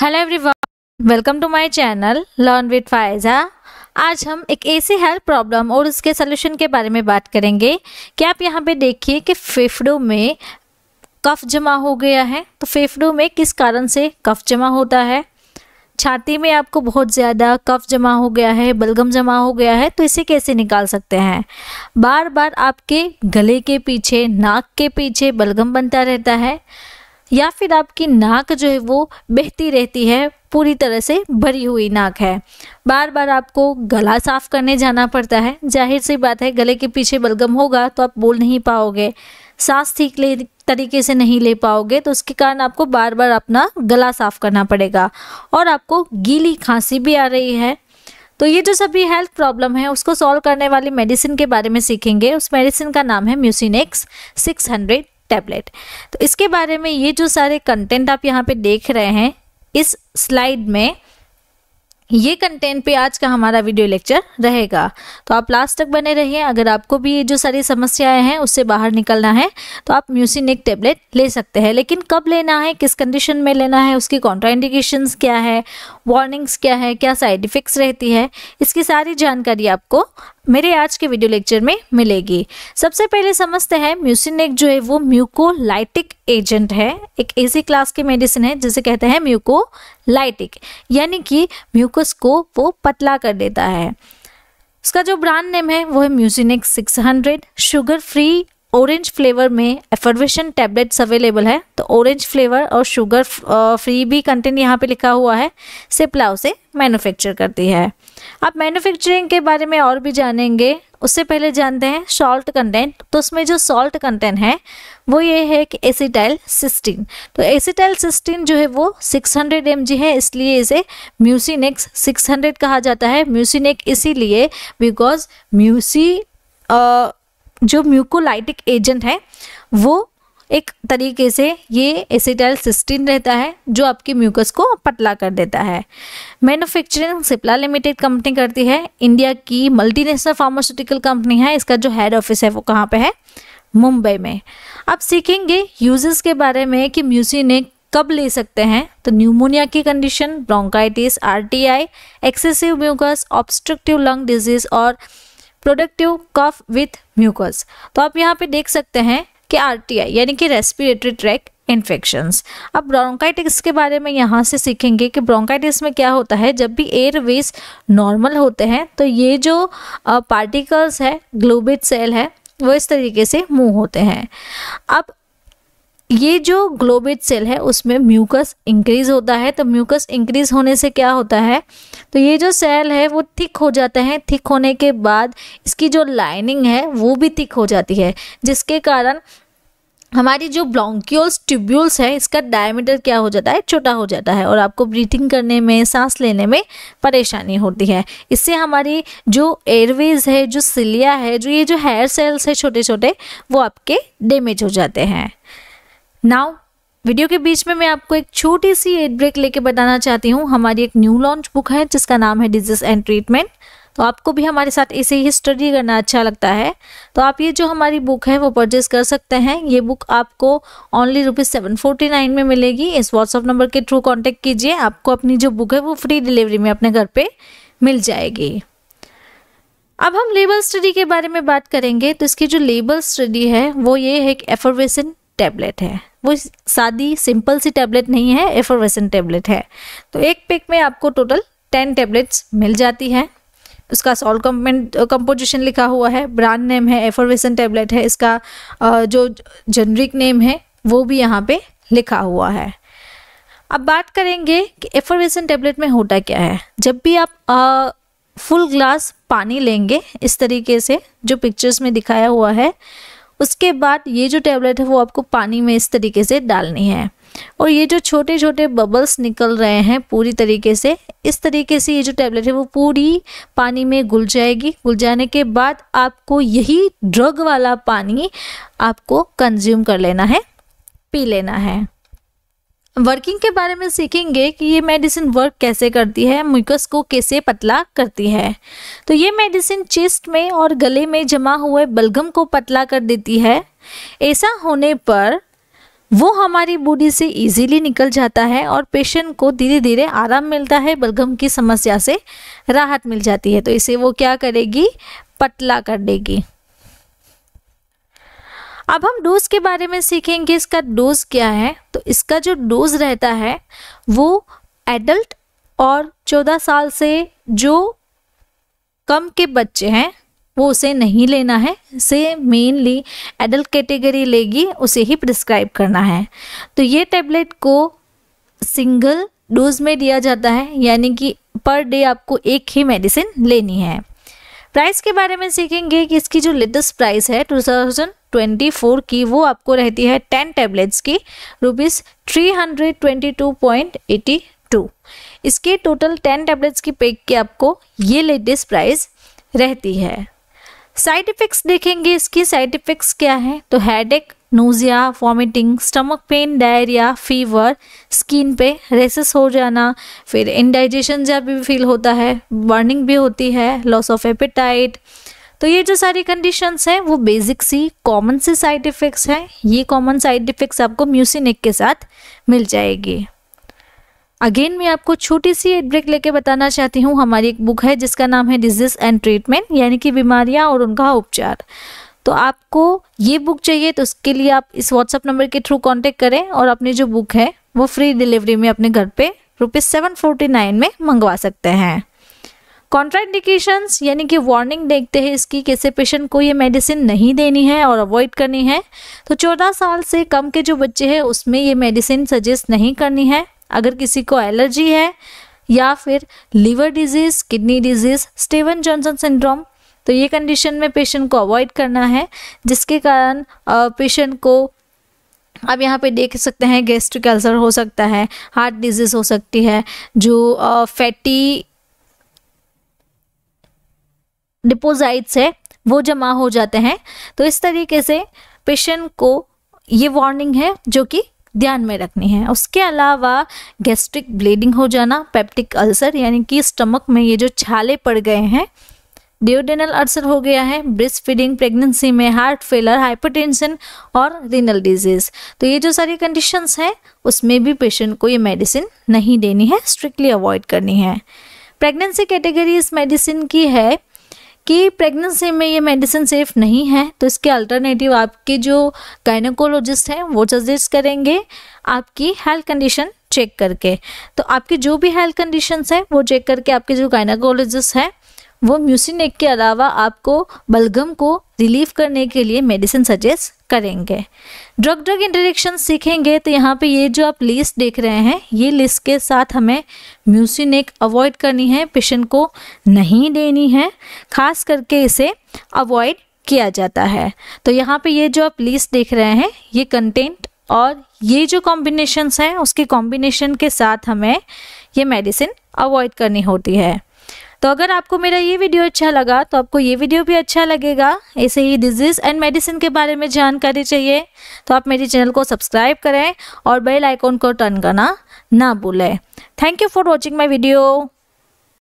hello everyone welcome to my channel learn with Faiza आज हम एक ऐसी हेल्थ प्रॉब्लम और उसके सोल्यूशन के बारे में बात करेंगे कि आप यहाँ पे देखिए कि फेफड़ों में कफ जमा हो गया है तो फेफड़ों में किस कारण से कफ जमा होता है छाती में आपको बहुत ज़्यादा कफ जमा हो गया है बलगम जमा हो गया है तो इसे कैसे निकाल सकते हैं बार बार आपके गले के पीछे नाक के पीछे बलगम बनता रहता है या फिर आपकी नाक जो है वो बहती रहती है पूरी तरह से भरी हुई नाक है बार बार आपको गला साफ करने जाना पड़ता है जाहिर सी बात है गले के पीछे बलगम होगा तो आप बोल नहीं पाओगे सांस ठीक ले तरीके से नहीं ले पाओगे तो उसके कारण आपको बार बार अपना गला साफ करना पड़ेगा और आपको गीली खांसी भी आ रही है तो ये जो सभी हेल्थ प्रॉब्लम है उसको सॉल्व करने वाली मेडिसिन के बारे में सीखेंगे उस मेडिसिन का नाम है म्यूसिनेक्स सिक्स हंड्रेड टैबलेट तो इसके बारे में ये जो सारे कंटेंट आप यहाँ पे देख रहे हैं इस स्लाइड में ये कंटेंट पे आज का हमारा वीडियो लेक्चर रहेगा तो आप लास्ट तक बने रहिए अगर आपको भी ये जो सारी समस्याएं हैं उससे बाहर निकलना है तो आप म्यूसिनिक टेबलेट ले सकते हैं लेकिन कब लेना है किस कंडीशन में लेना है उसकी कॉन्ट्राइंडिकेशन क्या है वार्निंग्स क्या है क्या साइड इफ़ेक्ट्स रहती है इसकी सारी जानकारी आपको मेरे आज के वीडियो लेक्चर में मिलेगी सबसे पहले समझते हैं म्यूसिनेक जो है वो म्यूकोलाइटिक एजेंट है एक ऐसी क्लास की मेडिसिन है जिसे कहते हैं म्यूकोलाइटिक यानी कि म्यूकस को वो पतला कर देता है उसका जो ब्रांड नेम है वो है Mucinac 600 sugar free orange flavour में एफर्वेशन टैबलेट्स अवेलेबल है तो ऑरेंज फ्लेवर और शुगर फ्री uh, भी कंटेंट यहाँ पे लिखा हुआ है सिप्ला उसे मैन्युफैक्चर करती है आप मैन्युफैक्चरिंग के बारे में और भी जानेंगे उससे पहले जानते हैं सॉल्ट कंटेंट तो उसमें जो सॉल्ट कंटेंट है वो ये है कि एसिटाइल सिस्टीन तो एसिटाइल सिस्टीन जो है वो 600 हंड्रेड है इसलिए इसे म्यूसिनेक्स 600 कहा जाता है म्यूसिनेक इसीलिए बिकॉज म्यूसी जो म्यूकोलाइटिक एजेंट है वो एक तरीके से ये एसिटाइल सिस्टीन रहता है जो आपके म्यूकस को पतला कर देता है मैन्युफैक्चरिंग सिप्ला लिमिटेड कंपनी करती है इंडिया की मल्टीनेशनल फार्मास्यूटिकल कंपनी है इसका जो हेड ऑफिस है वो कहाँ पे है मुंबई में अब सीखेंगे यूजेस के बारे में कि म्यूसी ने कब ले सकते हैं तो न्यूमोनिया की condition bronchitis or excessive mucus obstructive lung disease और प्रोडक्टिव कफ विथ म्यूकस तो आप यहाँ पे देख सकते हैं कि आर यानी कि रेस्पिरेटरी ट्रैक इन्फेक्शंस अब ब्रोंकाइटिस के बारे में यहाँ से सीखेंगे कि ब्रोंकाइटिस में क्या होता है जब भी एयरवेज नॉर्मल होते हैं तो ये जो पार्टिकल्स है ग्लोबिट सेल है वो इस तरीके से मूव होते हैं अब ये जो ग्लोबेट सेल है उसमें म्यूकस इंक्रीज होता है तो म्यूकस इंक्रीज होने से क्या होता है तो ये जो सेल है वो थिक हो जाता है थिक होने के बाद इसकी जो लाइनिंग है वो भी थिक हो जाती है जिसके कारण हमारी जो ब्लॉन्क्यूल्स ट्यूब्यूल्स है इसका डायमीटर क्या हो जाता है छोटा हो जाता है और आपको ब्रीथिंग करने में सांस लेने में परेशानी होती है इससे हमारी जो एयरवेज है जो सिलिया है जो ये जो हेयर सेल्स है छोटे छोटे वो आपके डैमेज हो जाते हैं नाउ वीडियो के बीच में मैं आपको एक छोटी सी एड ब्रेक लेके बताना चाहती हूँ हमारी एक न्यू लॉन्च बुक है जिसका नाम है डिजीज एंड ट्रीटमेंट तो आपको भी हमारे साथ ऐसे ही स्टडी करना अच्छा लगता है तो आप ये जो हमारी बुक है वो परचेज़ कर सकते हैं ये बुक आपको only rupees seven forty nine में मिलेगी इस व्हाट्सअप नंबर के थ्रू कॉन्टेक्ट कीजिए आपको अपनी जो बुक है वो फ्री डिलीवरी में अपने घर पे मिल जाएगी अब हम लेबल स्टडी के बारे में बात करेंगे तो इसकी जो लेबल स्टडी है वो ये है एक एफर्वेसन टैबलेट है वो सादी सिंपल सी टैबलेट नहीं है एफोरवेसन टैबलेट है तो एक पैक में आपको टोटल टेन टैबलेट्स मिल जाती हैं उसका सॉल्ट कम्पेंट कंपोजिशन लिखा हुआ है ब्रांड नेम है एफरवेसन टैबलेट है इसका जो जनरिक नेम है वो भी यहाँ पे लिखा हुआ है अब बात करेंगे कि एफोरवेसन टैबलेट में होता क्या है जब भी आप आ, फुल ग्लास पानी लेंगे इस तरीके से जो पिक्चर्स में दिखाया हुआ है उसके बाद ये जो टैबलेट है वो आपको पानी में इस तरीके से डालनी है और ये जो छोटे छोटे बबल्स निकल रहे हैं पूरी तरीके से इस तरीके से ये जो टैबलेट है वो पूरी पानी में घुल जाएगी घुल जाने के बाद आपको यही ड्रग वाला पानी आपको कंज्यूम कर लेना है पी लेना है वर्किंग के बारे में सीखेंगे कि ये मेडिसिन वर्क कैसे करती है म्यूकस को कैसे पतला करती है तो ये मेडिसिन चेस्ट में और गले में जमा हुए बलगम को पतला कर देती है ऐसा होने पर वो हमारी बॉडी से इजीली निकल जाता है और पेशेंट को धीरे धीरे आराम मिलता है बलगम की समस्या से राहत मिल जाती है तो इसे वो क्या करेगी पतला कर देगी अब हम डोज के बारे में सीखेंगे इसका डोज क्या है तो इसका जो डोज रहता है वो एडल्ट और 14 साल से जो कम के बच्चे हैं वो उसे नहीं लेना है से मेनली एडल्ट कैटेगरी लेगी उसे ही प्रिस्क्राइब करना है तो ये टैबलेट को सिंगल डोज में दिया जाता है यानी कि पर डे आपको एक ही मेडिसिन लेनी है प्राइस के बारे में सीखेंगे कि इसकी जो लेटेस्ट प्राइस है टू थाउजेंड ट्वेंटी फोर की वो आपको रहती है टेन टेबलेट्स की rupees three hundred twenty two point eighty two इसके टोटल टेन टेबलेट्स की पैक की आपको ये लेटेस्ट प्राइस रहती है साइड इफ़ेक्ट्स देखेंगे इसकी साइड इफ़ेक्ट्स क्या है तो headache nausea vomiting stomach pain diarrhoea fever skin पे रेसेस हो जाना फिर इनडाइजेशन जब भी फील होता है बर्निंग भी होती है लॉस ऑफ एपिटाइट तो ये जो सारी कंडीशंस हैं वो बेसिक सी कॉमन सी साइड इफ़ेक्ट्स हैं ये कॉमन साइड इफ़ेक्ट्स आपको म्यूसिनिक के साथ मिल जाएगी अगेन मैं आपको छोटी सी एक ब्रेक लेके बताना चाहती हूँ हमारी एक बुक है जिसका नाम है डिजीज एंड ट्रीटमेंट यानी कि बीमारियाँ और उनका उपचार तो आपको ये बुक चाहिए तो उसके लिए आप इस व्हाट्सअप नंबर के थ्रू कॉन्टेक्ट करें और अपनी जो बुक है वो फ्री डिलीवरी में अपने घर पर रुपीज़ सेवन फोर्टी नाइन में मंगवा सकते हैं कॉन्ट्राइंडिकेशंस यानी कि वार्निंग देखते हैं इसकी कैसे पेशेंट को ये मेडिसिन नहीं देनी है और अवॉइड करनी है तो चौदह साल से कम के जो बच्चे हैं उसमें ये मेडिसिन सजेस्ट नहीं करनी है अगर किसी को एलर्जी है या फिर liver disease kidney disease Stevens Johnson syndrome तो ये कंडीशन में पेशेंट को अवॉइड करना है जिसके कारण पेशेंट को आप यहाँ पे देख सकते हैं गैस्ट्रिक अल्सर हो सकता है हार्ट डिजीज़ हो सकती है जो फैटी डिपोजाइट्स है वो जमा हो जाते हैं तो इस तरीके से पेशेंट को ये वार्निंग है जो कि ध्यान में रखनी है उसके अलावा गैस्ट्रिक ब्लीडिंग हो जाना पेप्टिक अल्सर यानी कि स्टमक में ये जो छाले पड़ गए हैं ड्यूडेनल अल्सर हो गया है ब्रेस्ट फीडिंग प्रेगनेंसी में हार्ट फेलर हाइपरटेंशन और रिनल डिजीज तो ये जो सारी कंडीशंस हैं उसमें भी पेशेंट को ये मेडिसिन नहीं देनी है स्ट्रिक्टली अवॉइड करनी है प्रेगनेंसी कैटेगरी इस मेडिसिन की है कि प्रेगनेंसी में ये मेडिसिन सेफ नहीं है तो इसके अल्टरनेटिव आपके जो गायनोकोलॉजिस्ट हैं वो सजेस्ट करेंगे आपकी हेल्थ कंडीशन चेक करके तो आपकी जो भी हेल्थ कंडीशंस हैं वो चेक करके आपके जो गायनाकोलॉजिस्ट हैं वो म्यूसिनेक के अलावा आपको बलगम को रिलीव करने के लिए मेडिसिन सजेस्ट करेंगे ड्रग ड्रग इंटरेक्शन सीखेंगे तो यहाँ पे ये जो आप लिस्ट देख रहे हैं ये लिस्ट के साथ हमें म्यूसिनेक अवॉइड करनी है पेशेंट को नहीं देनी है खास करके इसे अवॉइड किया जाता है तो यहाँ पे ये जो आप लिस्ट देख रहे हैं ये कंटेंट और ये जो कॉम्बिनेशन हैं उसके कॉम्बिनेशन के साथ हमें ये मेडिसिन अवॉइड करनी होती है तो अगर आपको मेरा ये वीडियो अच्छा लगा तो आपको ये वीडियो भी अच्छा लगेगा ऐसे ही डिजीज़ एंड मेडिसिन के बारे में जानकारी चाहिए तो आप मेरे चैनल को सब्सक्राइब करें और बेल आइकॉन को टर्न करना ना भूलें thank you for watching my video